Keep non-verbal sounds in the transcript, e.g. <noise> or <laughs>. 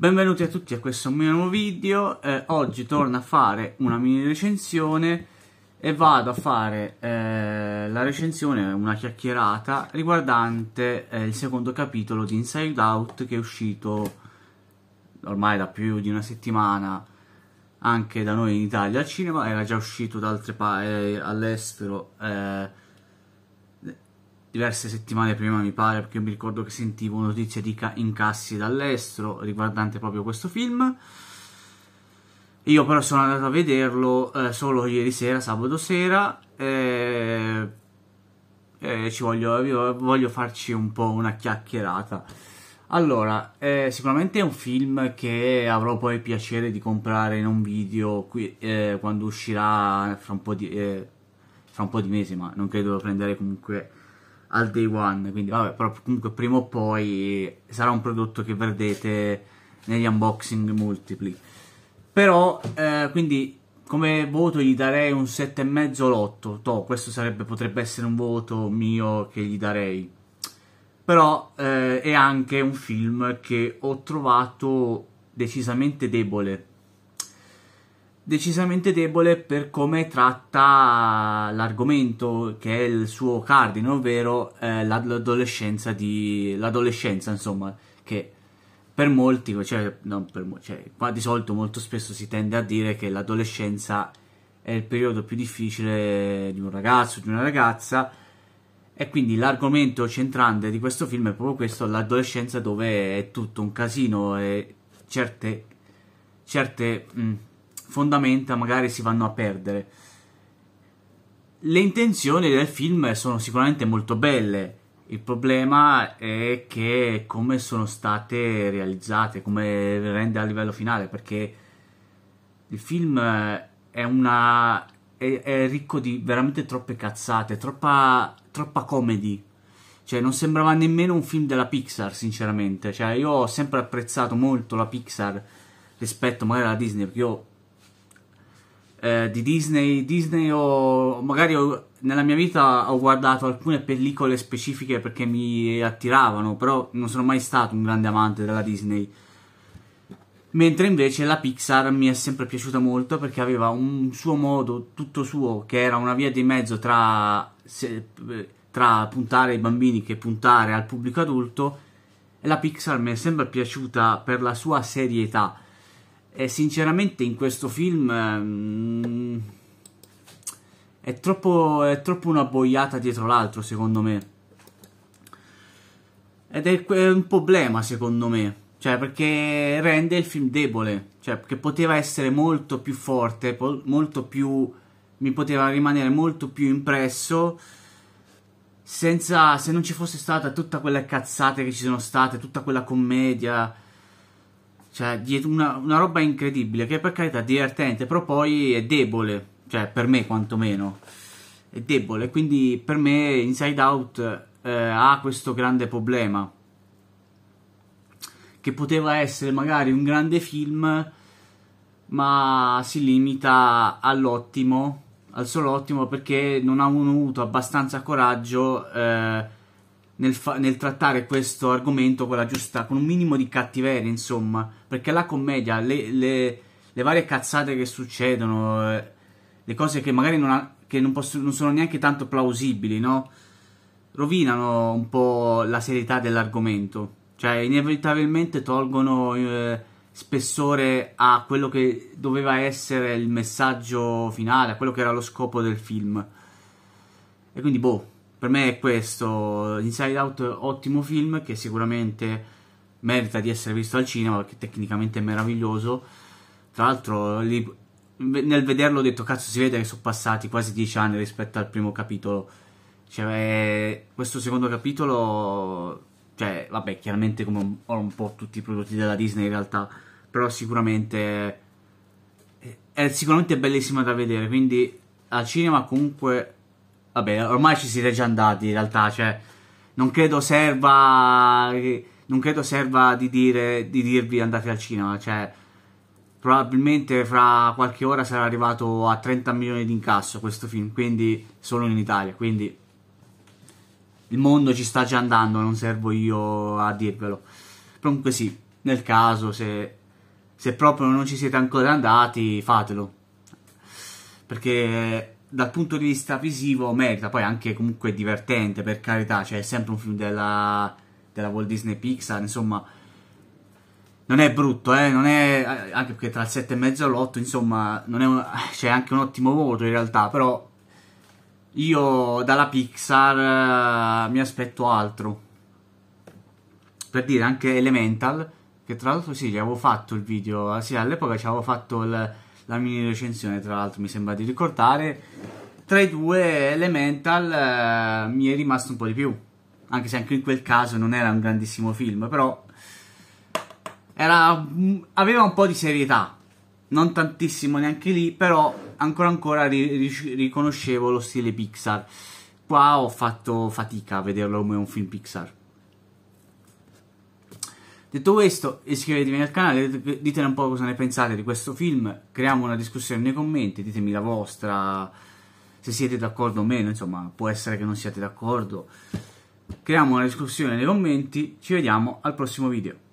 Benvenuti a tutti a questo mio nuovo video, eh, oggi torno a fare una mini recensione e vado a fare eh, la recensione, una chiacchierata riguardante eh, il secondo capitolo di Inside Out che è uscito ormai da più di una settimana anche da noi in Italia al cinema, era già uscito da altre parti eh, all'estero eh, diverse settimane prima mi pare, perché mi ricordo che sentivo notizie di incassi dall'estero riguardante proprio questo film. Io però sono andato a vederlo eh, solo ieri sera, sabato sera, e, eh, e eh, ci voglio, voglio, farci un po' una chiacchierata. Allora, eh, sicuramente è un film che avrò poi piacere di comprare in un video qui, eh, quando uscirà fra un po' di... Eh, fra un po' di mesi, ma non credo lo prenderei comunque al day one, quindi vabbè, però comunque prima o poi sarà un prodotto che vedrete negli unboxing multipli. Però, eh, quindi come voto gli darei un 7,5 all'8, to, questo sarebbe, potrebbe essere un voto mio che gli darei. Però eh, è anche un film che ho trovato decisamente debole decisamente debole per come tratta l'argomento che è il suo cardine, ovvero eh, l'adolescenza, di, l'adolescenza, insomma, che per molti, cioè, non per, cioè, qua di solito molto spesso si tende a dire che l'adolescenza è il periodo più difficile di un ragazzo, di una ragazza, e quindi l'argomento centrante di questo film è proprio questo, l'adolescenza dove è tutto un casino e certe, certe mh, mm, fondamenta magari si vanno a perdere. Le intenzioni del film sono sicuramente molto belle, il problema è che come sono state realizzate, come rende a livello finale, perché il film è, una, è, è ricco di veramente troppe cazzate, troppa, troppa comedy, cioè non sembrava nemmeno un film della Pixar sinceramente cioè io ho sempre apprezzato molto la Pixar rispetto magari alla Disney perché io eh, di Disney, Disney o magari ho, nella mia vita ho guardato alcune pellicole specifiche perché mi attiravano, però non sono mai stato un grande amante della Disney. Mentre invece la Pixar mi è sempre piaciuta molto perché aveva un suo modo tutto suo, che era una via di mezzo tra, se, tra puntare ai bambini che puntare al pubblico adulto. E la Pixar mi è sempre piaciuta per la sua serietà e sinceramente in questo film mm, è, troppo, è troppo una boiata dietro l'altro, secondo me. Ed è un problema, secondo me. Cioè, perché rende il film debole. Cioè, perché poteva essere molto più forte, molto più... Mi poteva rimanere molto più impresso senza... Se non ci fosse stata tutta quella cazzate che ci sono state, tutta quella commedia cioè, una, una roba incredibile, che per carità è divertente, però poi è debole, cioè per me quantomeno, è debole. Quindi per me Inside Out eh, ha questo grande problema, che poteva essere magari un grande film, ma si limita all'ottimo, al solo ottimo, perché non hanno avuto abbastanza coraggio... Eh, nel, fa- nel, trattare questo argomento con la giusta, con un minimo di cattiveria, insomma, perché la commedia, le, le, le varie cazzate che succedono, eh, le cose che magari non, ha, che non, posso, non sono neanche tanto plausibili, no? Rovinano un po' la serietà dell'argomento, cioè inevitabilmente tolgono eh, spessore a quello che doveva essere il messaggio finale, a quello che era lo scopo del film. E quindi boh, per me è questo Inside Out ottimo film che sicuramente merita di essere visto al cinema perché tecnicamente è meraviglioso tra l'altro lì, nel vederlo ho detto cazzo si vede che sono passati quasi dieci anni rispetto al primo capitolo cioè, questo secondo capitolo cioè vabbè chiaramente come un, un po' tutti i prodotti della Disney in realtà però sicuramente è, è sicuramente bellissima da vedere quindi al cinema comunque Vabbè, ormai ci siete già andati in realtà, cioè non credo serva non credo serva di, dire, di dirvi andate al cinema, cioè probabilmente fra qualche ora sarà arrivato a 30 milioni di incasso questo film, quindi solo in Italia, quindi il mondo ci sta già andando, non servo io a dirvelo. Comunque sì, nel caso se, se proprio non ci siete ancora andati, fatelo. Perché dal punto di vista visivo merita, poi anche comunque divertente, per carità, cioè è sempre un film della, della Walt Disney Pixar, insomma, non è brutto, eh? non è, eh, anche perché tra il 7,5 e l'8, insomma, <laughs> c'è cioè anche un ottimo voto in realtà, però io dalla Pixar uh, mi aspetto altro. Per dire anche Elemental, che tra l'altro sì, gli avevo fatto il video, eh, sì, all'epoca ci avevo fatto il la mini recensione, tra l'altro mi sembra di ricordare. Tra i due Elemental eh, mi è rimasto un po' di più, anche se anche in quel caso non era un grandissimo film, però era, aveva un po' di serietà, non tantissimo neanche lì, però ancora ancora ri, ri, riconoscevo lo stile Pixar. Qua ho fatto fatica a vederlo come un film Pixar. Detto questo, iscrivetevi al canale, ditene un po' cosa ne pensate di questo film, creiamo una discussione nei commenti, ditemi la vostra, se siete d'accordo o meno, insomma, può essere che non siate d'accordo. Creiamo una discussione nei commenti, ci vediamo al prossimo video.